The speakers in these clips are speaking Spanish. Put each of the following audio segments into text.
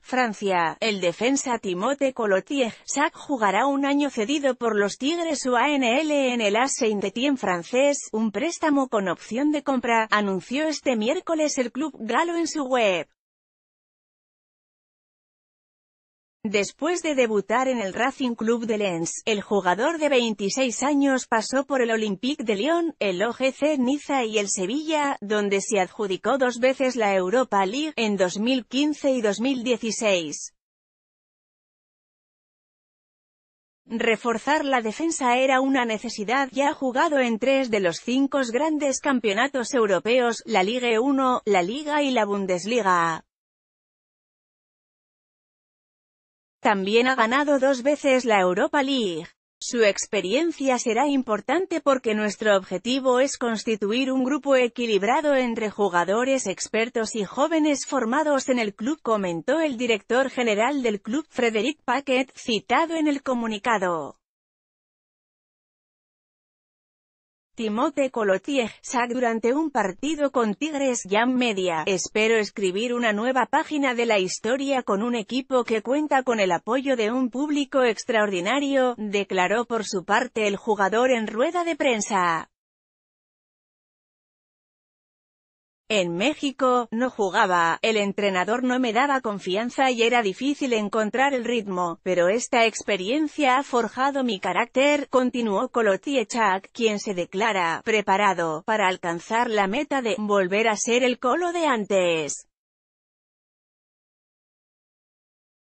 Francia. El defensa Timote Colotier, SAC jugará un año cedido por los Tigres UANL en el A Saint-Étienne francés, un préstamo con opción de compra, anunció este miércoles el club galo en su web. Después de debutar en el Racing Club de Lens, el jugador de 26 años pasó por el Olympique de Lyon, el OGC Niza y el Sevilla, donde se adjudicó dos veces la Europa League, en 2015 y 2016. Reforzar la defensa era una necesidad y ha jugado en tres de los cinco grandes campeonatos europeos, la Liga 1, la Liga y la Bundesliga También ha ganado dos veces la Europa League. Su experiencia será importante porque nuestro objetivo es constituir un grupo equilibrado entre jugadores expertos y jóvenes formados en el club, comentó el director general del club Frederic Paquet, citado en el comunicado. Timote colotier SAC durante un partido con Tigres Jam Media. Espero escribir una nueva página de la historia con un equipo que cuenta con el apoyo de un público extraordinario, declaró por su parte el jugador en rueda de prensa. En México, no jugaba, el entrenador no me daba confianza y era difícil encontrar el ritmo, pero esta experiencia ha forjado mi carácter, continuó Tiechak, quien se declara preparado para alcanzar la meta de volver a ser el colo de antes.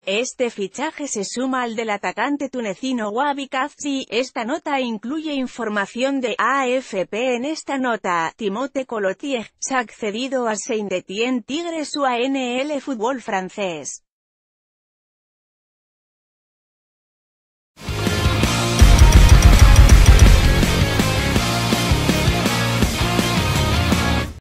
Este fichaje se suma al del atacante tunecino Wabi Kazzi. Esta nota incluye información de AFP. En esta nota, Timote Colotier, ha accedido a Saint-Étienne Tigres UANL fútbol francés.